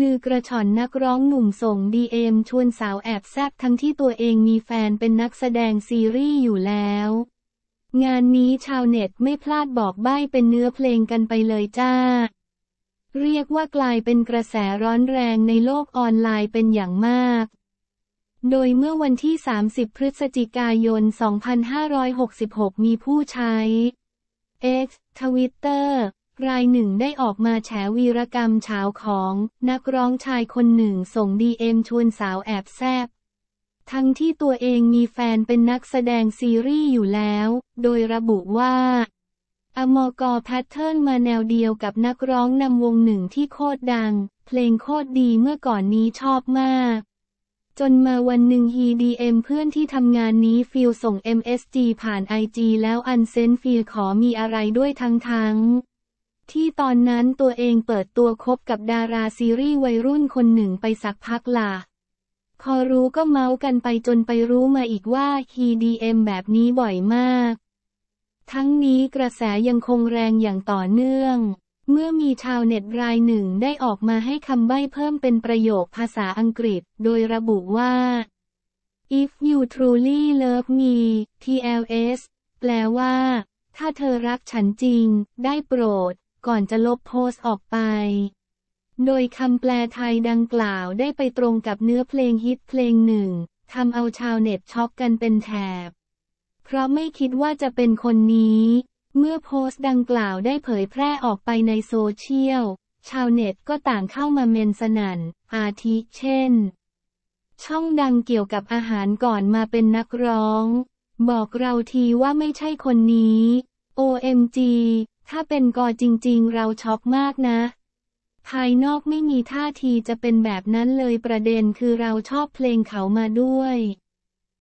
ลือกระชอนนักร้องหนุ่มส่งดีเอ็มชวนสาวแอบแซบทั้งที่ตัวเองมีแฟนเป็นนักแสดงซีรีส์อยู่แล้ว งานนี้ชาวเน็ตไม่พลาดบอกใบ้เป็นเนื้อเพลงกันไปเลยจ้า เรียกว่ากลายเป็นกระแสร้อนแรงในโลกออนไลน์เป็นอย่างมาก โดยเมื่อวันที่ 30 พฤศจิกายน 2566 มีผู้ใช้ X Twitter รายหนึ่งได้ออกมาแฉวีรกรรมเช้าของ นักร้องชายคนหนึ่งส่งดีเอ็มชวนสาวแอบแซบ ทั้งที่ตัวเองมีแฟนเป็นนักแสดงซีรีส์อยู่แล้ว โดยระบุว่า อมกอแพทเทิร์นมาแนวเดียวกับนักร้องนำวงหนึ่งที่โคตรดัง เพลงโคตรดีเมื่อก่อนนี้ชอบมาก จนมาวันหนึ่งฮีดีเพื่อนที่ทำงานนี้ฟิลส่ง MSG ผ่าน IG แล้วอันเซนฟิลขอมีอะไรด้วยทั้งทั้งที่ตอนนั้นตัวเองเปิดตัวคบกับดาราซีรีส์วัยรุ่นคนหนึ่งไปสักพักละ่ะพอรู้ก็เมาส์กันไปจนไปรู้มาอีกว่าฮีดีเอ็มแบบนี้บ่อยมาก ทั้งนี้กระแสยังคงแรงอย่างต่อเนื่อง เมื่อมีชาวเน็ตรายหนึ่งได้ออกมาให้คำใบ้เพิ่มเป็นประโยคภาษาอังกฤษ โดยระบุว่า if you truly love me TLS แปลว่า ถ้าเธอรักฉันจริง ได้โปรดก่อนจะลบโพสต์ออกไป โดยคำแปลไทยดังกล่าวได้ไปตรงกับเนื้อเพลงฮิตเพลงหนึ่งทำเอาชาวเน็ตช็อกกันเป็นแถบ เพราะไม่คิดว่าจะเป็นคนนี้ เมื่อโพสต์ดังกล่าวได้เผยแพร่ออกไปในโซเชียล ชาวเน็ตก็ต่างเข้ามาเมนสนัน อาทิเช่น ช่องดังเกี่ยวกับอาหารก่อนมาเป็นนักร้อง บอกเราทีว่าไม่ใช่คนนี้ OMG ถ้าเป็นกอจริงๆเราช็อกมากนะ ภายนอกไม่มีท่าทีจะเป็นแบบนั้นเลยประเด็นคือเราชอบเพลงเขามาด้วย